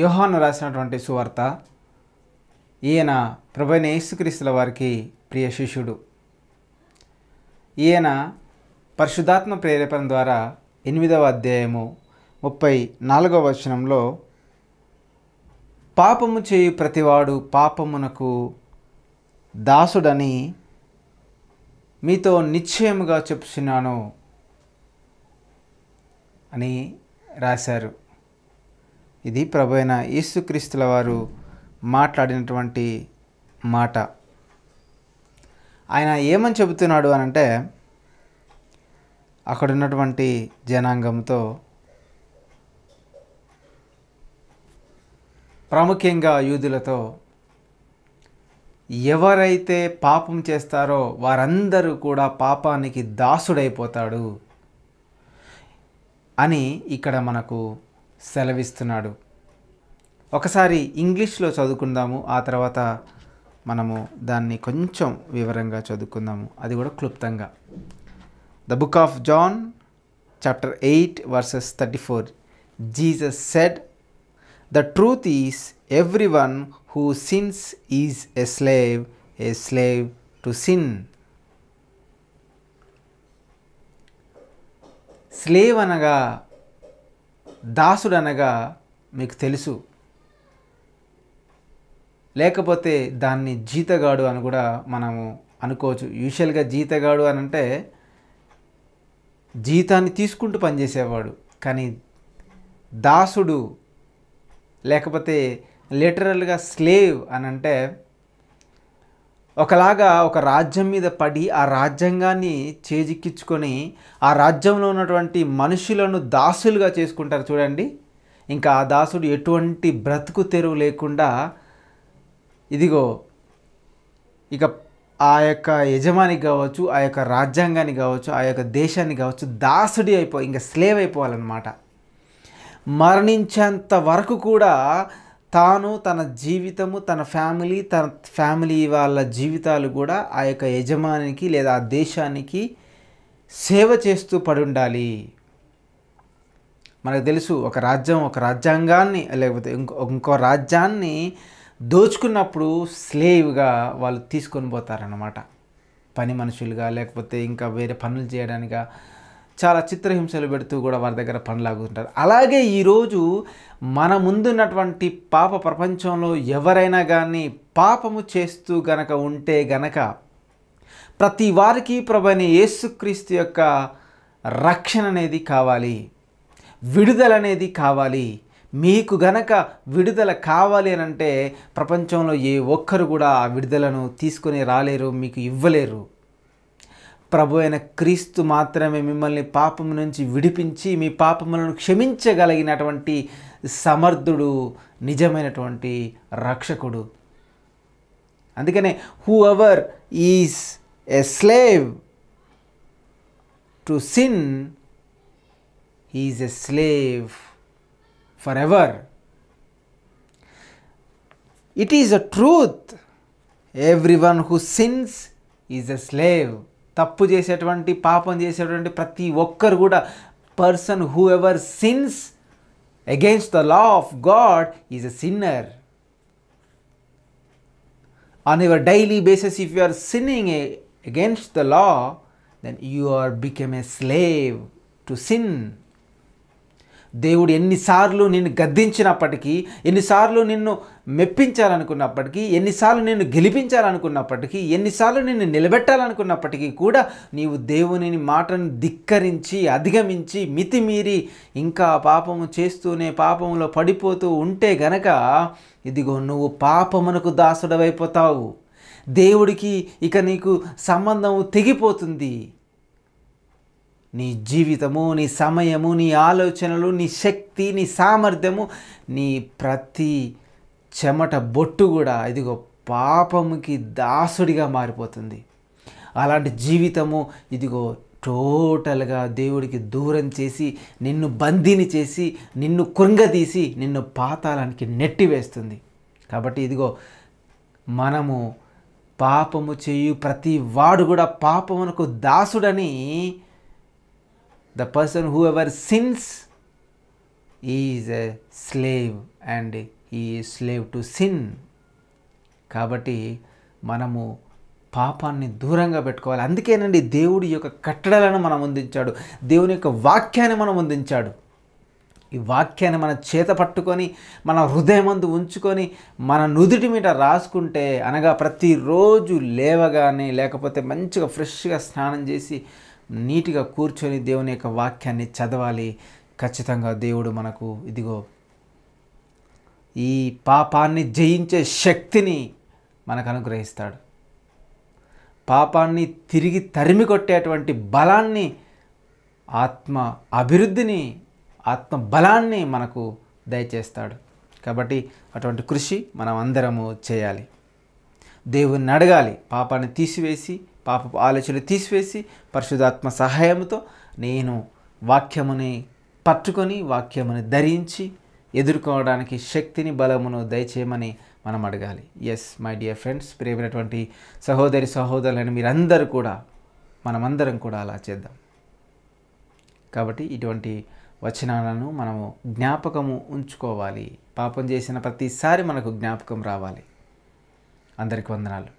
యోహాను రాసినటువంటి సువార్త ఈయన ప్రభుని యేసుక్రీస్తుల వారికి ప్రియ శిష్యుడు ఈయన పరిశుధాత్మ ప్రేరేపణ ద్వారా ఎనిమిదవ అధ్యాయము ముప్పై నాలుగవ వచనంలో పాపము చేయు ప్రతివాడు పాపమునకు దాసుడని మీతో నిశ్చయముగా చెప్తున్నాను అని రాశారు ఇది ప్రభు అయిన యేసుక్రీస్తుల వారు మాట్లాడినటువంటి మాట ఆయన ఏమని చెబుతున్నాడు అనంటే అక్కడున్నటువంటి జనాంగంతో ప్రాముఖ్యంగా యూదులతో ఎవరైతే పాపం చేస్తారో వారందరూ కూడా పాపానికి దాసుడైపోతాడు అని ఇక్కడ మనకు సెలవిస్తున్నాడు ఒకసారి ఇంగ్లీష్లో చదువుకుందాము ఆ తర్వాత మనము దాన్ని కొంచెం వివరంగా చదువుకుందాము అది కూడా క్లుప్తంగా the book of John chapter eight verses thirty four Jesus said the truth is everyone who sins is a slave a slave to sin slave అనగా దాసుడనగా మీకు తెలుసు లేకపోతే దాన్ని జీతగాడు అని కూడా మనము అనుకోవచ్చు యూజువల్గా జీతగాడు అని అంటే జీతాన్ని తీసుకుంటూ పనిచేసేవాడు కానీ దాసుడు లేకపోతే లిటరల్గా స్లేవ్ అని అంటే ఒకలాగా ఒక రాజ్యం మీద పడి ఆ రాజ్యాంగాన్ని చేజిక్కించుకొని ఆ రాజ్యంలో ఉన్నటువంటి మనుషులను దాసులుగా చేసుకుంటారు చూడండి ఇంకా ఆ దాసుడు ఎటువంటి బ్రతుకు తెరువు లేకుండా ఇదిగో ఇక ఆ యొక్క యజమానికి కావచ్చు ఆ యొక్క రాజ్యాంగానికి కావచ్చు ఆ యొక్క దేశాన్ని కావచ్చు దాసుడి అయిపో ఇంకా స్లేవ్ అయిపోవాలన్నమాట మరణించేంత వరకు కూడా తాను తన జీవితము తన ఫ్యామిలీ తన ఫ్యామిలీ వాళ్ళ జీవితాలు కూడా ఆ యొక్క యజమానికి లేదా ఆ దేశానికి సేవ చేస్తూ పడి ఉండాలి మనకు తెలుసు ఒక రాజ్యం ఒక రాజ్యాంగాన్ని లేకపోతే ఇంకో ఇంకో రాజ్యాన్ని దోచుకున్నప్పుడు స్లేవ్గా వాళ్ళు తీసుకొని పోతారనమాట పని మనుషులుగా లేకపోతే ఇంకా వేరే పనులు చేయడానిగా చాలా చిత్రహింసలు పెడుతూ కూడా వారి దగ్గర పనులాగుతుంటారు అలాగే ఈరోజు మన ముందున్నటువంటి పాప ప్రపంచంలో ఎవరైనా కానీ పాపము చేస్తూ గనక ఉంటే గనక ప్రతి వారికి ప్రభని యేసుక్రీస్తు యొక్క రక్షణ అనేది కావాలి విడుదల అనేది కావాలి మీకు గనక విడుదల కావాలి అని అంటే ప్రపంచంలో ఏ ఒక్కరు కూడా ఆ విడుదలను తీసుకొని రాలేరు మీకు ఇవ్వలేరు ప్రభు అయిన క్రీస్తు మాత్రమే మిమ్మల్ని పాపం నుంచి విడిపించి మీ పాపములను క్షమించగలిగినటువంటి సమర్థుడు నిజమైనటువంటి రక్షకుడు అందుకనే whoever is a slave to sin is a slave forever. It is a truth. Everyone who sins is a slave తప్పు చేసేటువంటి పాపం చేసేటువంటి ప్రతి ఒక్కరు కూడా person whoever sins against the law of God is a sinner on your daily basis if you are sinning against the law then you are become a slave to sin దేవుడు ఎన్నిసార్లు నిన్ను గద్దించినప్పటికీ ఎన్నిసార్లు నిన్ను మెప్పించాలనుకున్నప్పటికీ ఎన్నిసార్లు నిన్ను గెలిపించాలనుకున్నప్పటికీ ఎన్నిసార్లు నిన్ను నిలబెట్టాలనుకున్నప్పటికీ కూడా నీవు దేవుని మాటను ధిక్కరించి అధిగమించి మితిమీరి ఇంకా పాపము చేస్తూనే పాపంలో పడిపోతూ ఉంటే గనక ఇదిగో నువ్వు పాపమునకు దాసుడవైపోతావు దేవుడికి ఇక నీకు సంబంధము తెగిపోతుంది నీ జీవితము నీ సమయము నీ ఆలోచనలు నీ శక్తి నీ సామర్థ్యము నీ ప్రతి చెమట బొట్టు కూడా ఇదిగో పాపముకి దాసుడిగా మారిపోతుంది అలాంటి జీవితము ఇదిగో టోటల్గా దేవుడికి దూరం చేసి నిన్ను బందీని చేసి నిన్ను కృంగదీసి నిన్ను పాతాలానికి నెట్టివేస్తుంది కాబట్టి ఇదిగో మనము పాపము చేయు ప్రతి వాడు కూడా పాపమునకు దాసుడని the person whoever sins is a slave and a slave to sin కాబట్టి మనము పాపాన్ని దూరంగా పెట్టుకోవాలి అందుకేనండి దేవుడి యొక్క కట్టడలను మనం అందించాడు దేవుని యొక్క వాక్యాన్ని మనం అందించాడు ఈ వాక్యాన్ని మన చేత పట్టుకొని మన హృదయమందు ఉంచుకొని మన నుదుటి మీద రాసుకుంటే అనగా ప్రతిరోజు లేవగానే లేకపోతే మంచిగా ఫ్రెష్గా స్నానం చేసి నీట్గా కూర్చొని దేవుని యొక్క వాక్యాన్ని చదవాలి ఖచ్చితంగా దేవుడు మనకు ఇదిగో ఈ పాపాన్ని జయించే శక్తిని మనకు అనుగ్రహిస్తాడు పాపాన్ని తిరిగి తరిమి కొట్టేటువంటి బలాన్ని ఆత్మ అభివృద్ధిని ఆత్మ బలాన్ని మనకు దయచేస్తాడు కాబట్టి అటువంటి కృషి మనం అందరము చేయాలి దేవుని అడగాలి పాపాన్ని తీసివేసి పాపపు ఆలోచనలు తీసివేసి పరిశుధాత్మ సహాయంతో నేను వాక్యముని పట్టుకొని వాక్యముని ధరించి ఎదుర్కోవడానికి శక్తిని బలమును దయచేయమని మనం అడగాలి ఎస్ మై డియర్ ఫ్రెండ్స్ ప్రేమైనటువంటి సహోదరి సహోదరులను మీరందరూ కూడా మనమందరం కూడా అలా చేద్దాం కాబట్టి ఇటువంటి వచనాలను మనము జ్ఞాపకము ఉంచుకోవాలి పాపం చేసిన ప్రతిసారి మనకు జ్ఞాపకం రావాలి అందరికి వందనాలు